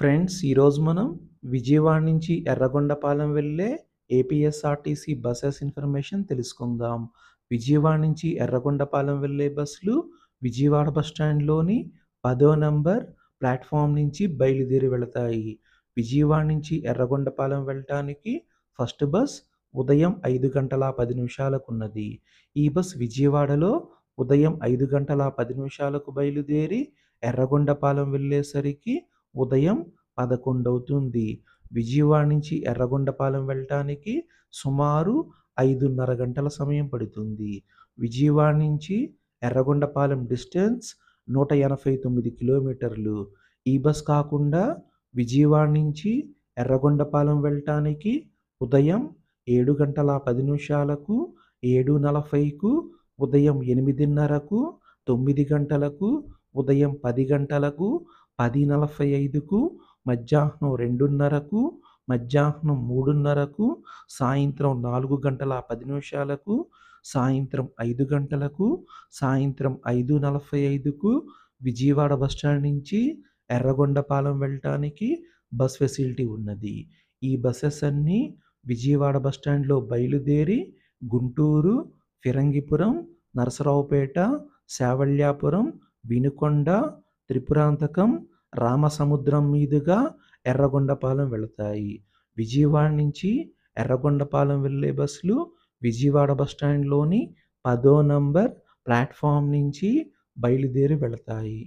friends ఈరోజు మనం విజయవాడ నుంచి ఎర్రగొండపాలెం వెళ్ళే ఏపీఎస్ఆర్టీసీ బసెస్ ఇన్ఫర్మేషన్ తెలుసుకుందాం విజయవాడ నుంచి ఎర్రగొండపాలెం వెళ్ళే బస్సులు విజయవాడ బస్ స్టాండ్లోని పదో నంబర్ ప్లాట్ఫామ్ నుంచి బయలుదేరి వెళతాయి విజయవాడ నుంచి ఎర్రగొండపాలెం వెళ్ళటానికి ఫస్ట్ బస్ ఉదయం ఐదు గంటల పది నిమిషాలకు ఉన్నది ఈ బస్ విజయవాడలో ఉదయం ఐదు గంటల పది నిమిషాలకు బయలుదేరి ఎర్రగొండపాలెం వెళ్ళేసరికి ఉదయం పదకొండవుతుంది విజయవాడ నుంచి ఎర్రగొండపాలెం వెళ్ళటానికి సుమారు ఐదున్నర గంటల సమయం పడుతుంది విజయవాడ నుంచి ఎర్రగొండపాలెం డిస్టెన్స్ నూట ఎనభై తొమ్మిది కిలోమీటర్లు ఈ బస్ కాకుండా విజయవాడ నుంచి ఎర్రగొండపాలెం వెళ్ళటానికి ఉదయం ఏడు గంటల పది నిమిషాలకు ఏడు నలభైకు ఉదయం ఎనిమిదిన్నరకు తొమ్మిది గంటలకు ఉదయం పది గంటలకు పది నలభై ఐదుకు మధ్యాహ్నం రెండున్నరకు మధ్యాహ్నం మూడున్నరకు సాయంత్రం నాలుగు గంటల పది నిమిషాలకు సాయంత్రం ఐదు గంటలకు సాయంత్రం ఐదు నలభై ఐదుకు విజయవాడ బస్టాండ్ నుంచి ఎర్రగొండపాలెం వెళ్ళటానికి బస్ ఫెసిలిటీ ఉన్నది ఈ బస్సెస్ అన్నీ విజయవాడ బస్టాండ్లో బయలుదేరి గుంటూరు ఫిరంగిపురం నరసరావుపేట శావళ్యాపురం వినుకొండ త్రిపురాంతకం రామసముద్రం మీదుగా ఎర్రగొండపాలెం వెళతాయి విజయవాడ నుంచి ఎర్రగొండపాలెం వెళ్ళే బస్సులు విజయవాడ బస్టాండ్లోని పదో నంబర్ ప్లాట్ఫామ్ నుంచి బయలుదేరి వెళతాయి